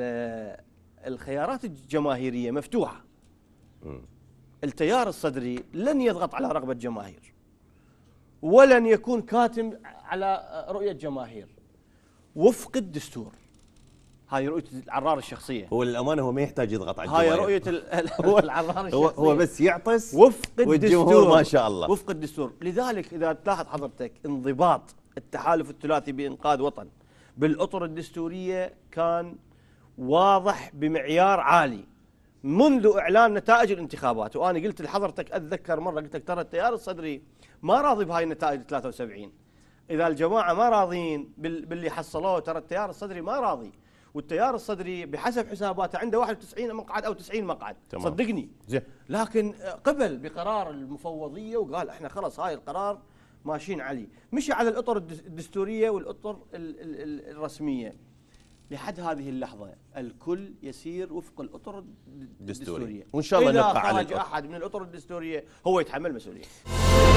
آه، الخيارات الجماهيريه مفتوحه التيار الصدري لن يضغط على رغبه جماهير ولن يكون كاتم على رؤيه جماهير وفق الدستور هاي رؤيه العرار الشخصيه هو للامانه هو ما يحتاج يضغط على الجماهير هاي رؤيه العرار الشخصيه هو بس يعطس وفق الدستور ما شاء الله وفق الدستور لذلك اذا تلاحظ حضرتك انضباط التحالف الثلاثي بانقاذ وطن بالاطر الدستوريه كان واضح بمعيار عالي منذ اعلان نتائج الانتخابات وانا قلت لحضرتك اتذكر مره قلت لك ترى التيار الصدري ما راضي بهاي النتائج 73 اذا الجماعه ما راضين باللي حصلوه ترى التيار الصدري ما راضي والتيار الصدري بحسب حساباته عنده 91 مقعد او 90 مقعد تمام. صدقني زي. لكن قبل بقرار المفوضيه وقال احنا خلاص هاي القرار ماشيين عليه مشي على الاطر الدستوريه والاطر الرسميه لحد هذه اللحظة الكل يسير وفق الأطر الدستورية وإن شاء الله نبقى على الأطر. أحد من الأطر الدستورية هو يتحمل مسؤولية